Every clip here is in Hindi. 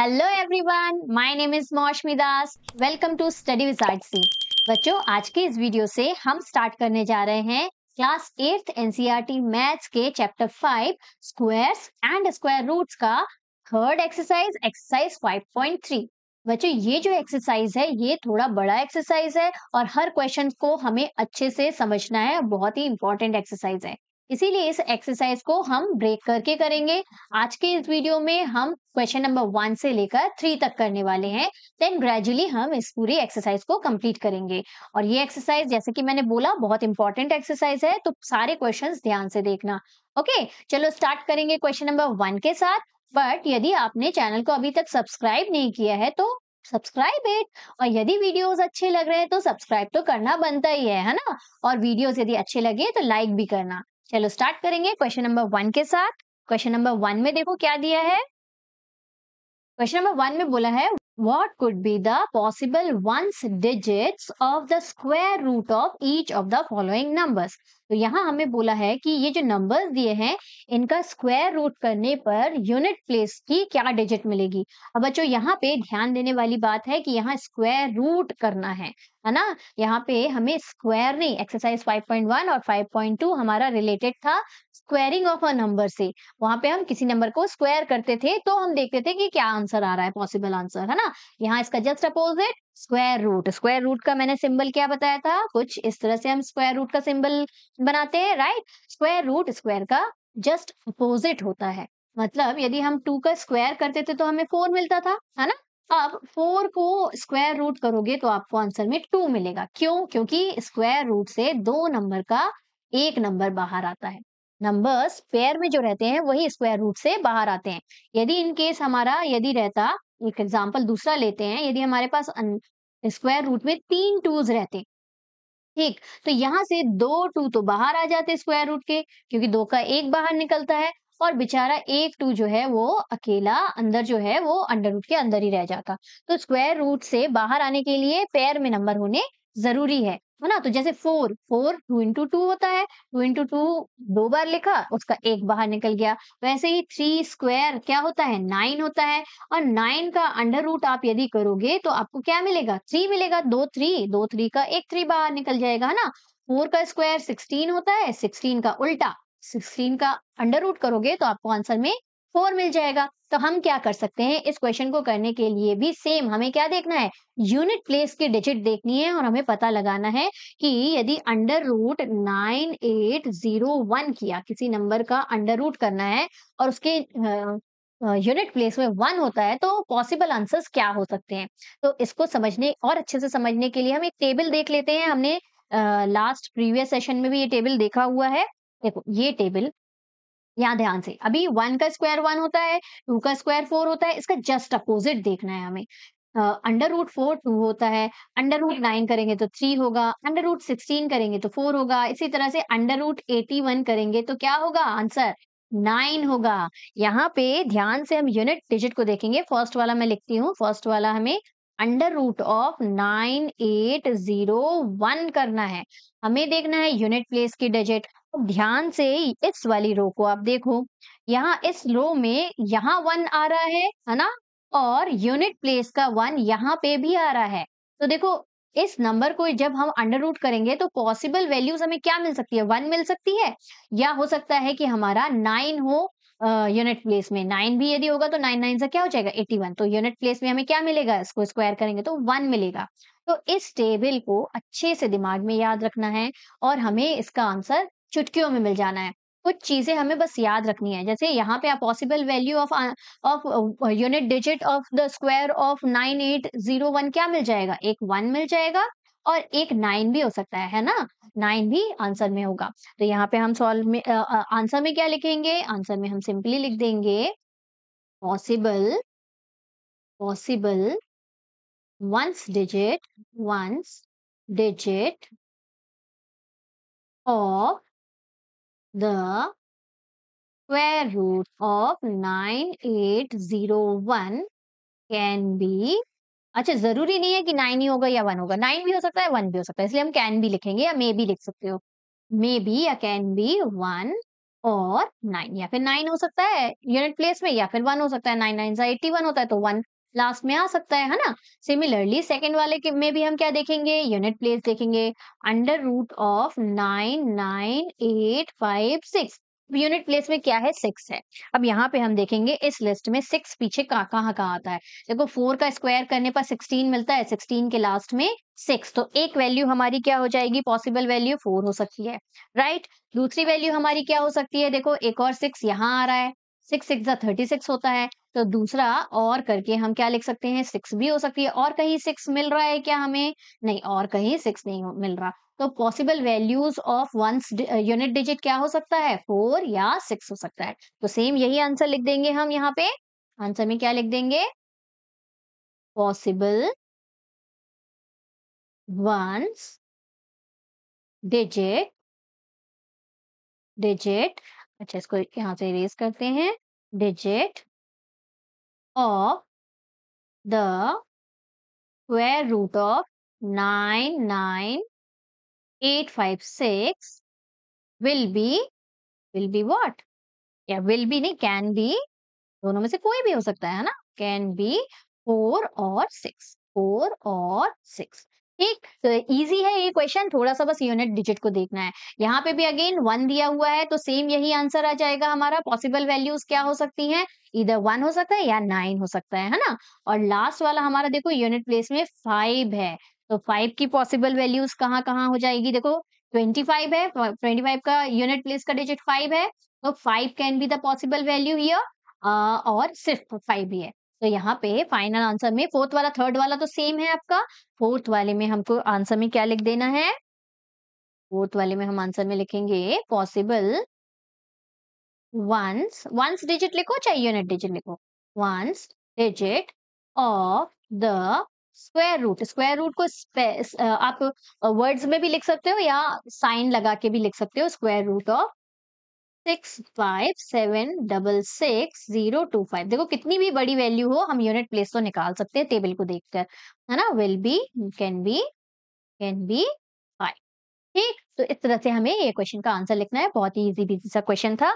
Hello everyone my name is Moushumi Das welcome to study wizard सी बच्चों आज के इस वीडियो से हम स्टार्ट करने जा रहे हैं क्लास एट्थ एनसीईआरटी मैथ्स के chapter five squares and square roots का थर्ड एक्सरसाइज एक्सरसाइज 5.3 बच्चों ये जो एक्सरसाइज है ये थोड़ा बड़ा एक्सरसाइज है और हर क्वेश्चन को हमें अच्छे से समझना है बहुत ही इंपॉर्टेंट एक्सरसाइज है इसीलिए इस एक्सरसाइज को हम ब्रेक करके करेंगे आज के इस वीडियो में हम क्वेश्चन नंबर वन से लेकर थ्री तक करने वाले हैं देन ग्रेजुअली हम इस पूरी एक्सरसाइज को कंप्लीट करेंगे और ये एक्सरसाइज जैसे कि मैंने बोला बहुत इंपॉर्टेंट एक्सरसाइज है तो सारे क्वेश्चन ध्यान से देखना ओके चलो स्टार्ट करेंगे क्वेश्चन नंबर वन के साथ बट यदि आपने चैनल को अभी तक सब्सक्राइब नहीं किया है तो सब्सक्राइब इट और यदि वीडियोस अच्छे लग रहे हैं तो सब्सक्राइब तो करना बनता ही है है ना और वीडियोस यदि अच्छे लगे तो लाइक भी करना चलो स्टार्ट करेंगे क्वेश्चन नंबर वन के साथ क्वेश्चन नंबर वन में देखो क्या दिया है क्वेश्चन नंबर वन में बोला है what could be the possible ones digit of the square root of each of the following numbers तो यहाँ हमें बोला है कि ये जो नंबर्स दिए हैं इनका स्क्वायर रूट करने पर यूनिट प्लेस की क्या डिजिट मिलेगी अब बच्चों यहाँ पे ध्यान देने वाली बात है कि यहाँ स्क्वायर रूट करना है है ना यहाँ पे हमें स्क्वायर नहीं एक्सरसाइज 5.1 और 5.2 हमारा रिलेटेड था स्क्वायरिंग ऑफ अ नंबर से वहां पे हम किसी नंबर को स्क्वायर करते थे तो हम देखते थे कि क्या आंसर आ रहा है पॉसिबल आंसर है ना यहाँ इसका just opposite square root square root का मैंने सिंबल क्या बताया था कुछ इस तरह से हम स्क्वायर रूट का सिंबल बनाते हैं राइट स्क्वायर रूट स्क्वायर का जस्ट अपोजिट होता है मतलब यदि हम टू का स्क्वायर करते थे तो हमें फोर मिलता था है ना अब फोर को स्क्वायर रूट करोगे तो आपको आंसर में टू मिलेगा क्यों क्योंकि स्क्वायर रूट से दो नंबर का एक नंबर बाहर आता है नंबर्स पेयर में जो रहते हैं वही स्क्वायर रूट से बाहर आते हैं यदि इन केस हमारा यदि रहता एक एग्जाम्पल दूसरा लेते हैं यदि हमारे पास स्क्वायर रूट में तीन टूज रहते ठीक तो यहाँ से दो टू तो बाहर आ जाते स्क्वायर रूट के क्योंकि दो का एक बाहर निकलता है और बेचारा एक टू जो है वो अकेला अंदर जो है वो अंडर रूट के अंदर ही रह जाता तो स्क्वायर रूट से बाहर आने के लिए पैर में नंबर होने जरूरी है है ना तो जैसे four four two into two होता है टू इंटू टू दो बार लिखा उसका एक बाहर निकल गया वैसे ही थ्री स्क्वायर क्या होता है नाइन होता है और नाइन का अंडर रूट आप यदि करोगे तो आपको क्या मिलेगा थ्री मिलेगा दो थ्री दो थ्री का एक थ्री बाहर निकल जाएगा है ना फोर का स्क्वायर सिक्सटीन होता है सिक्सटीन का उल्टा सिक्सटीन का अंडर रूट करोगे तो आपको आंसर में फोर मिल जाएगा तो हम क्या कर सकते हैं इस क्वेश्चन को करने के लिए भी सेम हमें क्या देखना है यूनिट प्लेस की डिजिट देखनी है और हमें पता लगाना है कि यदि under root nine eight zero one किया किसी नंबर का अंडर रूट करना है और उसके यूनिट प्लेस में वन होता है तो पॉसिबल आंसर्स क्या हो सकते हैं तो इसको समझने और अच्छे से समझने के लिए हम एक टेबल देख लेते हैं हमने लास्ट प्रीवियस सेशन में भी ये टेबल देखा हुआ है देखो ये टेबल यहाँ ध्यान से अभी वन का स्क्वायर वन होता है टू का स्क्वायर फोर होता है इसका जस्ट अपोजिट देखना है हमें अंडर रूट फोर टू होता है अंडर रूट नाइन करेंगे तो थ्री होगा अंडर रूट सिक्सटीन करेंगे तो फोर होगा इसी तरह से अंडर रूट एटी वन करेंगे तो क्या होगा आंसर नाइन होगा यहाँ पे ध्यान से हम यूनिट डिजिट को देखेंगे फर्स्ट वाला मैं लिखती हूँ फर्स्ट वाला हमें under root of nine eight zero one करना है हमें देखना है यूनिट प्लेस की डिजिट ध्यान से इस वाली रो को आप देखो यहाँ इस रो में यहाँ वन आ रहा है है ना और यूनिट प्लेस का वन यहाँ पे भी आ रहा है तो देखो इस नंबर को जब हम अंडर रूट करेंगे तो पॉसिबल वैल्यूज हमें क्या मिल सकती है वन मिल सकती है या हो सकता है कि हमारा नाइन हो यूनिट प्लेस में नाइन भी यदि होगा तो नाइन नाइन से क्या हो जाएगा एटी वन तो यूनिट प्लेस में हमें क्या मिलेगा इसको स्क्वायर करेंगे तो वन मिलेगा तो इस टेबल को अच्छे से दिमाग में याद रखना है और हमें इसका आंसर चुटकियों में मिल जाना है कुछ चीजें हमें बस याद रखनी है जैसे यहाँ पे possible value of of unit digit of the square of nine eight zero one क्या मिल जाएगा एक वन मिल जाएगा और एक नाइन भी हो सकता है है ना नाइन भी आंसर में होगा तो यहाँ पे हम सॉल्व में आंसर में क्या लिखेंगे आंसर में हम सिंपली लिख देंगे possible possible ones digit digit of the square root of nine eight zero one can be अच्छा जरूरी नहीं है कि नाइन ही होगा या वन होगा नाइन भी हो सकता है वन भी हो सकता है इसलिए हम कैन भी लिखेंगे या मे भी लिख सकते हो मे बी या कैन बी वन और नाइन या फिर नाइन हो सकता है यूनिट प्लेस में या फिर वन हो सकता है नाइन नाइन सा एट्टी वन होता है तो वन लास्ट में आ सकता है है ना सिमिलरली सेकेंड वाले के में भी हम क्या देखेंगे यूनिट प्लेस देखेंगे under root of nine nine eight five six unit place में क्या है सिक्स है अब यहाँ पे हम देखेंगे इस लिस्ट में सिक्स पीछे कहाँ कहाँ कहाँ आता है देखो फोर का स्क्वायर करने पर सिक्सटीन मिलता है सिक्सटीन के लास्ट में सिक्स तो एक वैल्यू हमारी क्या हो जाएगी पॉसिबल वैल्यू फोर हो सकती है राइट दूसरी वैल्यू हमारी क्या हो सकती है देखो एक और सिक्स यहाँ आ रहा है सिक्स सिक्स थर्टी सिक्स होता है तो दूसरा और करके हम क्या लिख सकते हैं सिक्स भी हो सकती है और कहीं सिक्स मिल रहा है क्या हमें नहीं और कहीं सिक्स नहीं मिल रहा तो possible values of one unit digit क्या हो सकता है फोर या सिक्स हो सकता है तो सेम यही आंसर लिख देंगे हम यहाँ पे आंसर में क्या लिख देंगे पॉसिबल वंस डिजिट डिजिट अच्छा इसको यहां से रेज करते हैं digit of the square root of 99856 will be will be what या will be नहीं can be दोनों में से कोई भी हो सकता है ना कैन बी फोर और सिक्स फोर और सिक्स ठीक तो इजी है ये क्वेश्चन थोड़ा सा बस यूनिट डिजिट को देखना है यहाँ पे भी अगेन वन दिया हुआ है तो सेम यही आंसर आ जाएगा हमारा पॉसिबल वैल्यूज क्या हो सकती हैं इधर वन हो सकता है या नाइन हो सकता है है ना और लास्ट वाला हमारा देखो यूनिट प्लेस में फाइव है तो फाइव की पॉसिबल वैल्यूज कहाँ कहाँ हो जाएगी देखो ट्वेंटी फाइव है ट्वेंटी फाइव का यूनिट प्लेस का डिजिट फाइव है तो five can be the possible value here और सिर्फ फाइव ही है तो यहाँ पे फाइनल आंसर में फोर्थ वाला थर्ड वाला तो सेम है आपका फोर्थ वाले में हमको आंसर में क्या लिख देना है फोर्थ वाले में हम आंसर में लिखेंगे पॉसिबल वंस वंस डिजिट लिखो चाहे यूनिट डिजिट लिखो ones digit of the square root square root को आप वर्ड्स uh, में भी लिख सकते हो या साइन लगा के भी लिख सकते हो square root of six five seven double six zero two five देखो कितनी भी बड़ी वैल्यू हो हम यूनिट प्लेस तो निकाल सकते हैं टेबल को देखकर है ना will be can be can be five ठीक तो इस तरह से हमें ये क्वेश्चन का आंसर लिखना है बहुत ही इजी बीजी सा क्वेश्चन था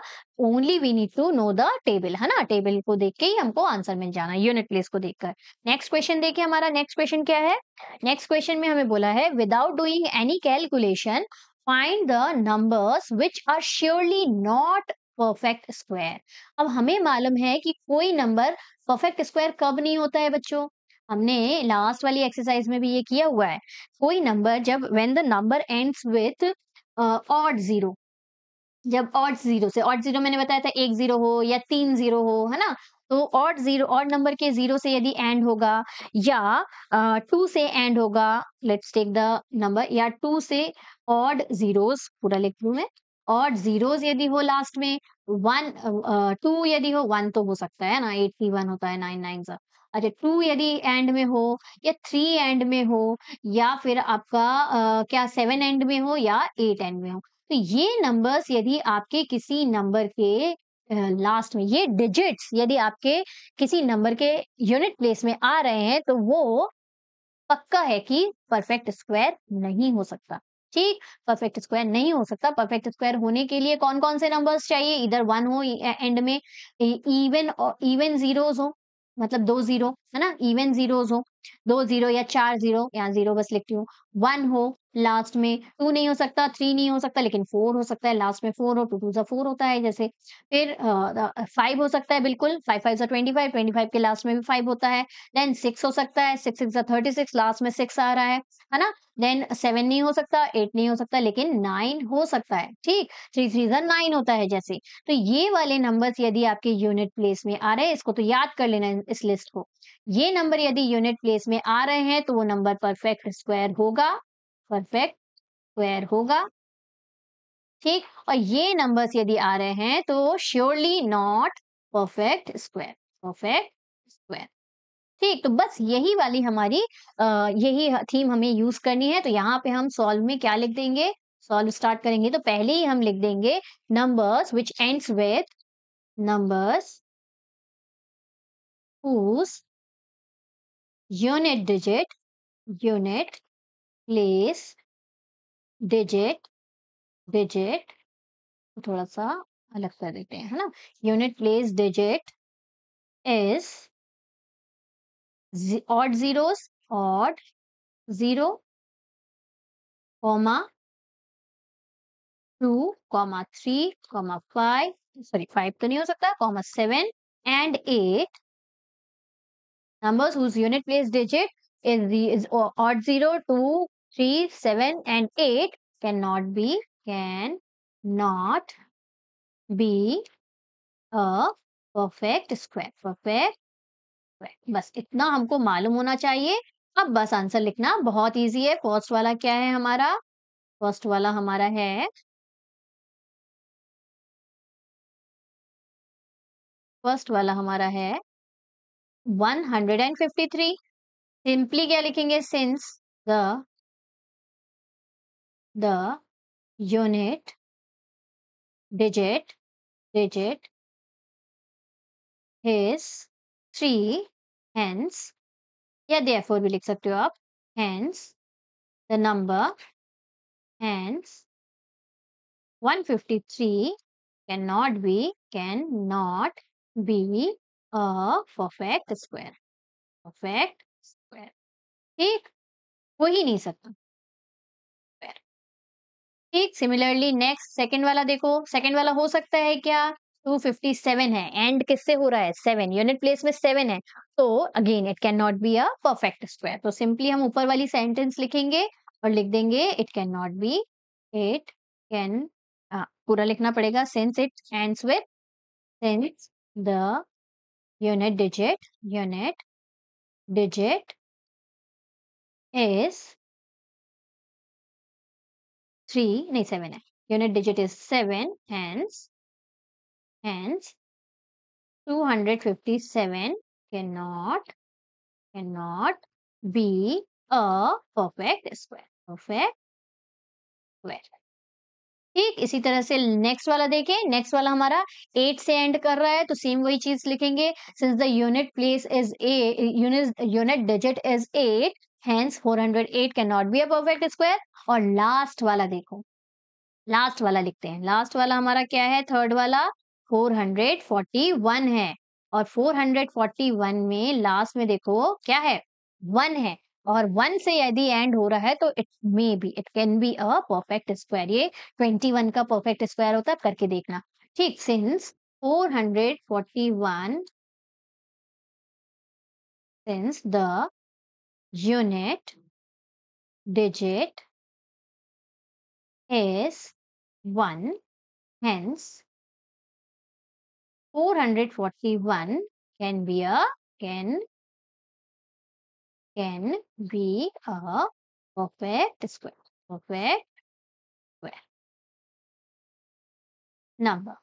only we need to know the table है ना टेबल को देख के ही हमको आंसर मिल जाना यूनिट प्लेस को देखकर नेक्स्ट क्वेश्चन देखिए हमारा नेक्स्ट क्वेश्चन क्या है नेक्स्ट क्वेश्चन में हमें बोला है without doing any calculation find the numbers which are surely not perfect square अब हमें मालूम है कि कोई नंबर परफेक्ट स्क्वायर कब नहीं होता है बच्चों हमने लास्ट वाली एक्सरसाइज में भी ये किया हुआ है कोई नंबर जब when the number ends with odd zero जब ऑड जीरो से ऑड जीरो मैंने बताया था एक जीरो हो या तीन जीरो हो है ना तो ऑड जीरो ऑड नंबर के जीरो से यदि एंड होगा या टू uh, से एंड होगा लेट्स टेक द नंबर या टू से uh, ऑड जीरोस पूरा लिख लू मैं ऑड जीरोस यदि हो लास्ट में वन टू यदि हो वन तो हो सकता है ना एट्टी वन होता है नाइन नाइन सा अच्छा टू यदि एंड में हो या थ्री एंड में हो या फिर आपका uh, क्या सेवन एंड में हो या एट एंड में हो तो ये नंबर्स यदि आपके किसी नंबर के लास्ट uh, में ये डिजिट्स यदि आपके किसी नंबर के यूनिट प्लेस में आ रहे हैं तो वो पक्का है कि परफेक्ट स्क्वायर नहीं हो सकता ठीक परफेक्ट स्क्वायर नहीं हो सकता परफेक्ट स्क्वायर होने के लिए कौन कौन से नंबर्स चाहिए इधर वन हो एंड e-, में इवन e-, और इवन जीरोस हो मतलब दो जीरो है ना इवन जीरोज हो दो जीरो या चार जीरो या जीरो बस लिखती हूँ वन हो लास्ट में टू नहीं हो सकता थ्री नहीं हो सकता लेकिन फोर हो सकता है लास्ट में फोर हो टू टू सा फोर होता है जैसे फिर फाइव हो सकता है बिल्कुल फाइव फाइव सा ट्वेंटी फाइव ट्वेंटी फाइव के लास्ट में भी फाइव होता है देन सिक्स हो सकता है six six thirty six last में सिक्स आ रहा है है ना देन सेवन नहीं हो सकता एट नहीं हो सकता लेकिन नाइन हो सकता है ठीक थ्री थ्री सा नाइन होता है जैसे तो ये वाले नंबर्स यदि आपके यूनिट प्लेस में आ रहे हैं इसको तो याद कर लेना इस लिस्ट को ये नंबर यदि यूनिट प्लेस में आ रहे हैं तो वो नंबर परफेक्ट स्क्वायर होगा परफेक्ट स्क्वायर होगा ठीक और ये नंबर्स यदि आ रहे हैं तो surely not perfect square perfect square ठीक तो बस यही वाली हमारी आ, यही थीम हमें यूज करनी है तो यहाँ पे हम सॉल्व में क्या लिख देंगे सॉल्व स्टार्ट करेंगे तो पहले ही हम लिख देंगे numbers which ends with numbers whose unit digit, unit, place, digit, digit, थोड़ा सा अलग कर देते हैं है ना unit place digit is odd zeros odd zero comma two comma three comma five sorry five तो नहीं हो सकता comma seven and eight numbers whose unit place digit is, the, is odd 0, 2, 3, 7 and 8 cannot be, can not be a perfect square. Perfect square. बस इतना हमको मालूम होना चाहिए अब बस आंसर लिखना बहुत इजी है फर्स्ट वाला क्या है हमारा फर्स्ट वाला हमारा है फर्स्ट वाला हमारा है 153 सिंपली क्या लिखेंगे since the the unit digit digit is three hence या देयरफॉर भी लिख सकते हो आप hence the number hence 153 cannot be cannot be a perfect square perfect square ठीक हो ही नहीं सकता ठीक सिमिलरली नेक्स्ट सेकंड वाला देखो सेकंड वाला हो सकता है क्या 257 है एंड किससे हो रहा है सेवन यूनिट प्लेस में सेवन है तो again it can not be a perfect square तो सिंपली हम ऊपर वाली सेंटेंस लिखेंगे और लिख देंगे it can not be it can हाँ, पूरा लिखना पड़ेगा since it ends with since the unit digit, unit digit is 3, no 7. Unit digit is 7, hence, hence 257 cannot, cannot be a perfect square. Perfect square. ठीक इसी तरह से नेक्स्ट वाला देखें नेक्स्ट वाला हमारा एट से एंड कर रहा है तो सेम वही चीज लिखेंगे since the unit place is a unit unit digit is eight hence four hundred eight can not be a perfect square और लास्ट वाला देखो लास्ट वाला लिखते हैं लास्ट वाला हमारा क्या है थर्ड वाला फोर हंड्रेड फोर्टी वन है और फोर हंड्रेड फोर्टी वन में लास्ट में देखो क्या है वन है और वन से यदि एंड हो रहा है तो it may be it can be a perfect square ये ट्वेंटी वन का परफेक्ट स्क्वायर होता है करके देखना ठीक since four hundred forty one since digit is one hence four hundred forty one can be a can can be a perfect square. Perfect square. Number.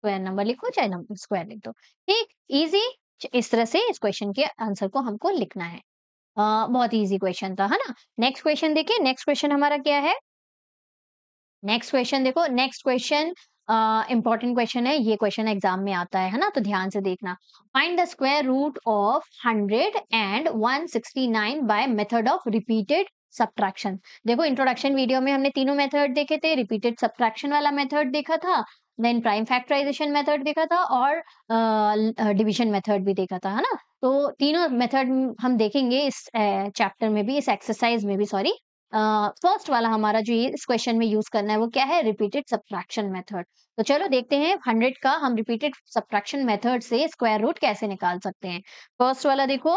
Square number लिखो चाहे number square लिख दो ठीक easy इस तरह से इस क्वेश्चन के आंसर को हमको लिखना है आ, बहुत इजी क्वेश्चन था है ना नेक्स्ट क्वेश्चन देखिए नेक्स्ट क्वेश्चन हमारा क्या है नेक्स्ट क्वेश्चन देखो next question important uh, question है ये क्वेश्चन एग्जाम में आता है है ना तो ध्यान से देखना find the square root of hundred and one sixty nine by method of repeated subtraction देखो इंट्रोडक्शन वीडियो में हमने तीनों मेथड देखे थे रिपीटेड सब्ट्रैक्शन वाला मेथड देखा था देन प्राइम फैक्टराइजेशन मेथड देखा था और डिविजन uh, मेथड भी देखा था है ना तो तीनों मेथड हम देखेंगे इस चैप्टर uh, में भी इस एक्सरसाइज में भी सॉरी फर्स्ट uh, वाला हमारा जो इस क्वेश्चन में यूज करना है वो क्या है रिपीटेड सब्ट्रैक्शन मेथड तो चलो देखते हैं हंड्रेड का हम रिपीटेड सब्ट्रैक्शन मेथड से स्क्वायर रूट कैसे निकाल सकते हैं फर्स्ट वाला देखो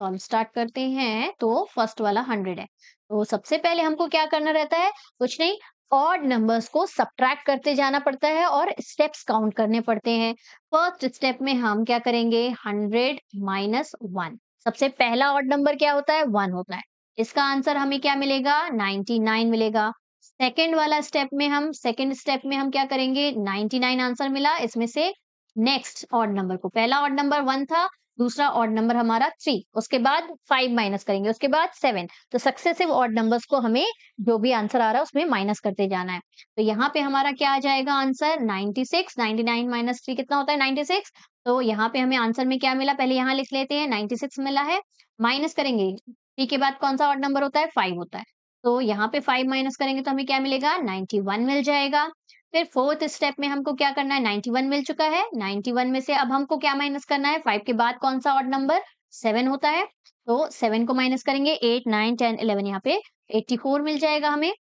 तो हम स्टार्ट करते हैं तो फर्स्ट वाला हंड्रेड है तो सबसे पहले हमको क्या करना रहता है कुछ नहीं ऑड नंबर्स को सब्ट्रैक्ट करते जाना पड़ता है और स्टेप्स काउंट करने पड़ते हैं फर्स्ट स्टेप में हम क्या करेंगे हंड्रेड माइनस वन सबसे पहला ऑड नंबर क्या होता है वन होता है इसका आंसर हमें क्या मिलेगा नाइनटी नाइन मिलेगा सेकेंड वाला स्टेप में हम सेकेंड स्टेप में हम क्या करेंगे नाइन आंसर मिला इसमें से नेक्स्ट ऑड नंबर को पहला ऑड नंबर वन था दूसरा ऑड नंबर हमारा थ्री उसके बाद फाइव माइनस करेंगे उसके बाद सेवन तो सक्सेसिव ऑड नंबर्स को हमें जो भी आंसर आ रहा है उसमें माइनस करते जाना है तो यहाँ पे हमारा क्या आ जाएगा answer ninety six ninety nine minus three कितना होता है नाइनटी सिक्स तो यहाँ पे हमें आंसर में क्या मिला पहले यहाँ लिख लेते हैं नाइनटी सिक्स मिला है माइनस करेंगे थ्री के बाद कौन सा ऑड नंबर होता है फाइव होता है तो यहाँ पे फाइव माइनस करेंगे तो हमें क्या मिलेगा नाइनटी वन मिल जाएगा फिर फोर्थ स्टेप में हमको क्या करना है 91 मिल चुका है 91 में से अब हमको क्या माइनस करना है फाइव के बाद कौन सा ऑड नंबर सेवन होता है तो सेवन को माइनस करेंगे एट नाइन टेन इलेवन यहाँ पे 84 मिल जाएगा हमें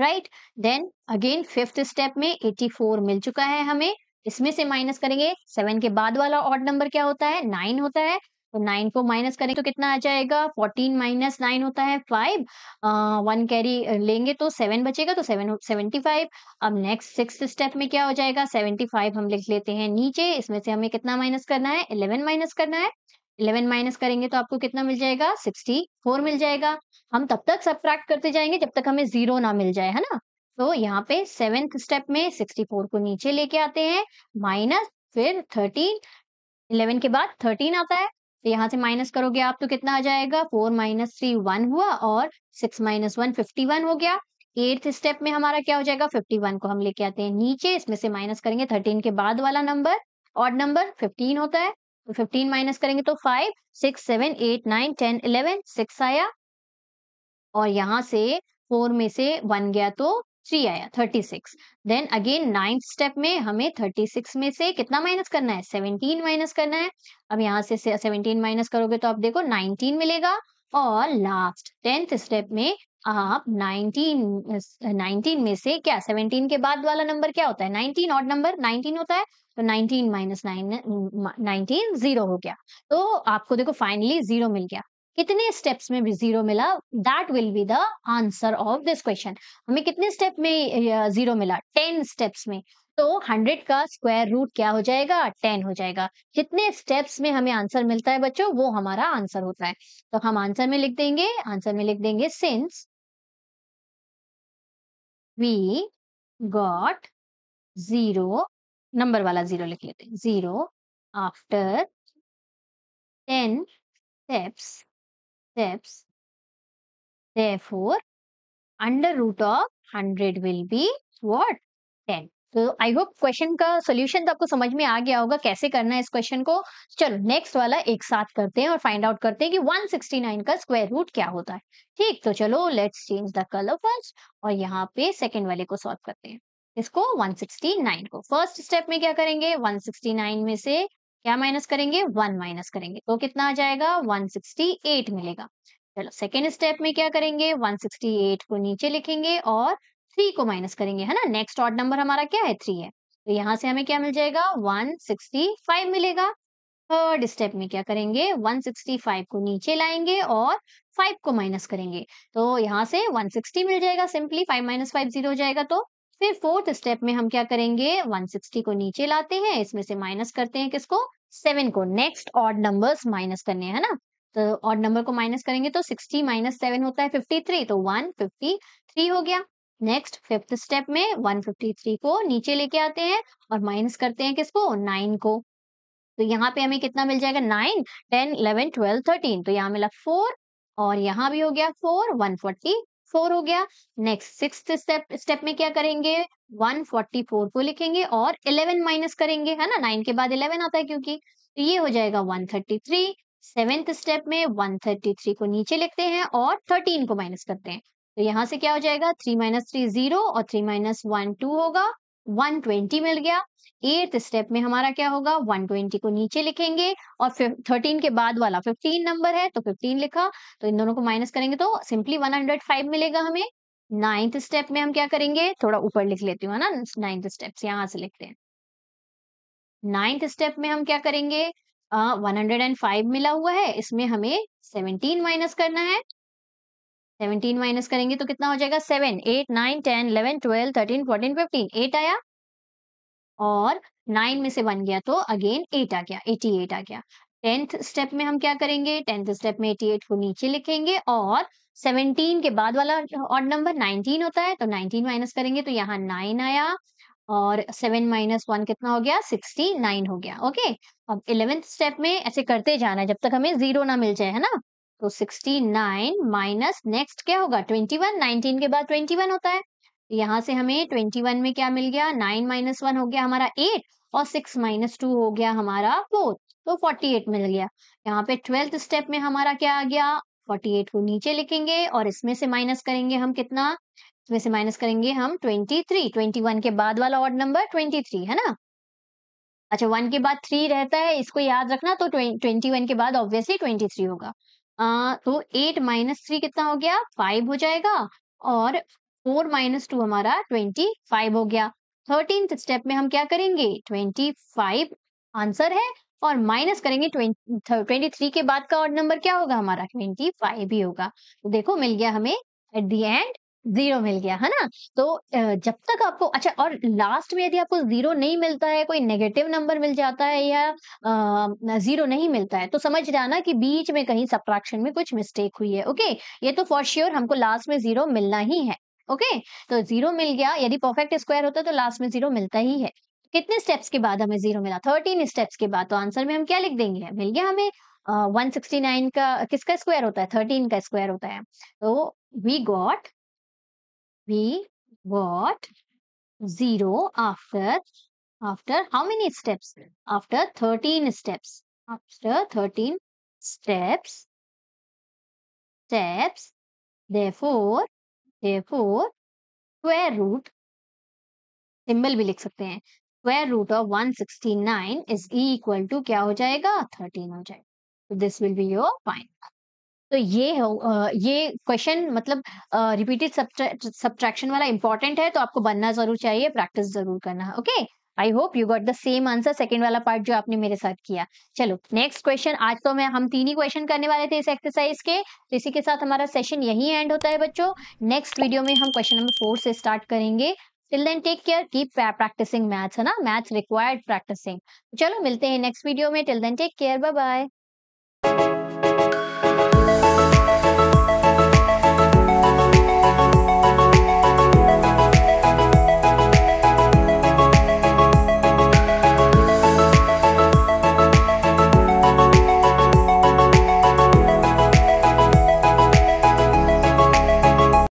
right then again fifth step में 84 मिल चुका है हमें इसमें से माइनस करेंगे सेवन के बाद वाला ऑड नंबर क्या होता है नाइन होता है तो नाइन को माइनस करें तो कितना आ जाएगा फोर्टीन माइनस नाइन होता है फाइव वन कैरी लेंगे तो सेवन बचेगा तो सेवन सेवेंटी फाइव अब नेक्स्ट सिक्स स्टेप में क्या हो जाएगा सेवेंटी फाइव हम लिख लेते हैं नीचे इसमें से हमें कितना माइनस करना है इलेवन माइनस करना है इलेवन माइनस करेंगे तो आपको कितना मिल जाएगा सिक्सटी फोर मिल जाएगा हम तब तक सब्ट्रैक्ट करते जाएंगे जब तक हमें जीरो ना मिल जाए है ना तो यहाँ पे सेवेंथ स्टेप में सिक्सटी फोर को नीचे लेके आते हैं माइनस फिर थर्टीन इलेवन के बाद थर्टीन आता है तो यहाँ से माइनस करोगे आप तो कितना आ जाएगा फोर माइनस थ्री वन हुआ और six minus one fifty one हो गया एट्थ स्टेप में हमारा क्या हो जाएगा फिफ्टी वन को हम लेके आते हैं नीचे इसमें से माइनस करेंगे थर्टीन के बाद वाला नंबर और नंबर फिफ्टीन होता है तो फिफ्टीन माइनस करेंगे तो five six seven eight nine ten eleven six आया और यहाँ से फोर में से वन गया तो थ्री आया thirty six then again ninth step में हमें थर्टी सिक्स में से कितना माइनस करना है सेवनटीन माइनस करना है अब यहाँ से सेवनटीन माइनस करोगे तो आप देखो नाइनटीन मिलेगा और लास्ट टेंथ स्टेप में आप नाइनटीन नाइनटीन में से क्या सेवनटीन के बाद वाला नंबर क्या होता है नाइनटीन ऑड नंबर नाइनटीन होता है तो nineteen minus nine nineteen zero हो गया तो आपको देखो फाइनली जीरो मिल गया कितने स्टेप्स में भी जीरो मिला that will be the answer of this question हमें कितने स्टेप में जीरो मिला टेन स्टेप्स में तो हंड्रेड का स्क्वायर रूट क्या हो जाएगा टेन हो जाएगा जितने स्टेप्स में हमें आंसर मिलता है बच्चों वो हमारा आंसर होता है तो हम आंसर में लिख देंगे आंसर में लिख देंगे since we got zero number वाला जीरो लिख लेते हैं zero after ten steps steps. Therefore, under root of 100 will be what? 10. तो आई होप क्वेश्चन का सोल्यूशन तो आपको समझ में आ गया होगा कैसे करना है इस क्वेश्चन को चलो नेक्स्ट वाला एक साथ करते हैं और फाइंड आउट करते हैं कि 169 का स्क्वायर रूट क्या होता है ठीक तो चलो let's change the colour first और यहाँ पे सेकेंड वाले को सॉल्व करते हैं इसको 169 को फर्स्ट स्टेप में क्या करेंगे 169 में से क्या माइनस करेंगे वन माइनस करेंगे तो कितना आ जाएगा एट मिलेगा चलो सेकेंड स्टेप में क्या करेंगे एट को नीचे लिखेंगे और थ्री को माइनस करेंगे है ना नेक्स्ट ऑड नंबर हमारा क्या है थ्री है तो यहाँ से हमें क्या मिल जाएगा वन सिक्सटी फाइव मिलेगा थर्ड स्टेप में क्या करेंगे 165 को नीचे लाएंगे और 5 को माइनस करेंगे तो यहाँ से 160 मिल जाएगा सिंपली 5 माइनस फाइव जीरो हो जाएगा तो फिर फोर्थ स्टेप में हम क्या करेंगे 160 को नीचे लाते हैं इसमें से माइनस करते हैं किसको सेवन को नेक्स्ट ऑड नंबर्स माइनस करने हैं ना तो ऑड नंबर को माइनस करेंगे तो 60 माइनस सेवन होता है 53 तो 153 हो गया नेक्स्ट फिफ्थ स्टेप में 153 को नीचे लेके आते हैं और माइनस करते हैं किसको नाइन को तो यहाँ पे हमें कितना मिल जाएगा nine ten eleven twelve thirteen तो यहाँ मिला फोर और यहाँ भी हो गया फोर वन फोर्टी फोर हो गया नेक्स्ट सिक्स स्टेप स्टेप में क्या करेंगे फोर को लिखेंगे और इलेवन माइनस करेंगे है ना नाइन के बाद इलेवन आता है क्योंकि तो ये हो जाएगा one thirty three seventh step में वन थर्टी थ्री को नीचे लिखते हैं और थर्टीन को माइनस करते हैं तो यहाँ से क्या हो जाएगा थ्री माइनस थ्री जीरो और थ्री माइनस वन टू होगा 120 मिल गया एट स्टेप में हमारा क्या होगा 120 को नीचे लिखेंगे और 13 के बाद वाला 15 नंबर है तो 15 लिखा तो इन दोनों को माइनस करेंगे तो सिंपली 105 मिलेगा हमें नाइन्थ स्टेप में हम क्या करेंगे थोड़ा ऊपर लिख लेती हूँ ना नाइन्थ स्टेप यहां से लिखते हैं नाइन्थ स्टेप में हम क्या करेंगे वन हंड्रेड एंड फाइव मिला हुआ है इसमें हमें सेवनटीन माइनस करना है सेवनटीन माइनस करेंगे तो कितना हो जाएगा seven eight nine ten eleven twelve thirteen fourteen fifteen eight आया और नाइन में से वन गया तो अगेन एट आ गया एटी एट आ गया टेंथ स्टेप में हम क्या करेंगे टेंथ स्टेप में एटी एट को नीचे लिखेंगे और सेवनटीन के बाद वाला ऑड नंबर नाइनटीन होता है तो नाइनटीन माइनस करेंगे तो यहाँ नाइन आया और सेवन माइनस वन कितना हो गया सिक्सटी नाइन हो गया ओके अब इलेवेंथ स्टेप में ऐसे करते जाना है जब तक हमें जीरो ना मिल जाए है ना तो 69 माइनस नेक्स्ट क्या होगा 21 19 के बाद 21 होता है यहाँ से हमें 21 में क्या मिल गया 9 माइनस वन हो गया हमारा 8 और 6 माइनस टू हो गया हमारा 4 तो 48 मिल गया यहाँ पे ट्वेल्थ स्टेप में हमारा क्या आ गया 48 को नीचे लिखेंगे और इसमें से माइनस करेंगे हम कितना इसमें से माइनस करेंगे हम 23 21 के बाद वाला ऑड नंबर 23 है ना अच्छा वन के बाद थ्री रहता है इसको याद रखना तो ट्वेंटी वन के बाद ऑब्वियसली ट्वेंटी थ्री होगा आ, तो एट माइनस थ्री कितना हो गया फाइव हो जाएगा और फोर माइनस टू हमारा ट्वेंटी फाइव हो गया थर्टीन स्टेप में हम क्या करेंगे ट्वेंटी फाइव आंसर है और माइनस करेंगे ट्वेंटी थ्री के बाद का और नंबर क्या होगा हमारा ट्वेंटी फाइव ही होगा तो देखो मिल गया हमें एट दी एंड जीरो मिल गया है ना तो जब तक आपको अच्छा और लास्ट में यदि आपको जीरो नहीं मिलता है कोई नेगेटिव नंबर मिल जाता है या जीरो नहीं मिलता है तो समझ जाना कि बीच में कहीं सब्ट्रैक्शन में कुछ मिस्टेक हुई है ओके ये तो फॉर श्योर हमको लास्ट में जीरो मिलना ही है ओके तो जीरो मिल गया यदि परफेक्ट स्क्वायर होता तो लास्ट में जीरो मिलता ही है कितने स्टेप्स के बाद हमें जीरो मिला थर्टीन स्टेप्स के बाद तो आंसर में हम क्या लिख देंगे मिल गया हमें वन uh, सिक्सटी नाइन का किसका स्क्वायर होता है थर्टीन का स्क्वायर होता है तो we got we got zero after after how many steps? After 13 steps. After 13 steps. Steps. Therefore, therefore, square root symbol भी लिख सकते हैं square root of 169 is equal to क्या हो जाएगा 13 हो जाएगा this will be your final तो ये हो ये क्वेश्चन मतलब रिपीटेड सब्ट्रैक्शन वाला इंपॉर्टेंट है तो आपको बनना जरूर चाहिए प्रैक्टिस जरूर करना okay I hope you got the same answer second वाला पार्ट जो आपने मेरे साथ किया चलो नेक्स्ट क्वेश्चन आज तो मैं हम तीन ही क्वेश्चन करने वाले थे इस एक्सरसाइज के तो इसी के साथ हमारा सेशन यही एंड होता है बच्चों नेक्स्ट वीडियो में हम क्वेश्चन नंबर फोर से स्टार्ट करेंगे till then take care keep practicing maths है ना मैथ्स रिक्वायर्ड प्रैक्टिसिंग चलो मिलते हैं नेक्स्ट वीडियो में till then take care bye bye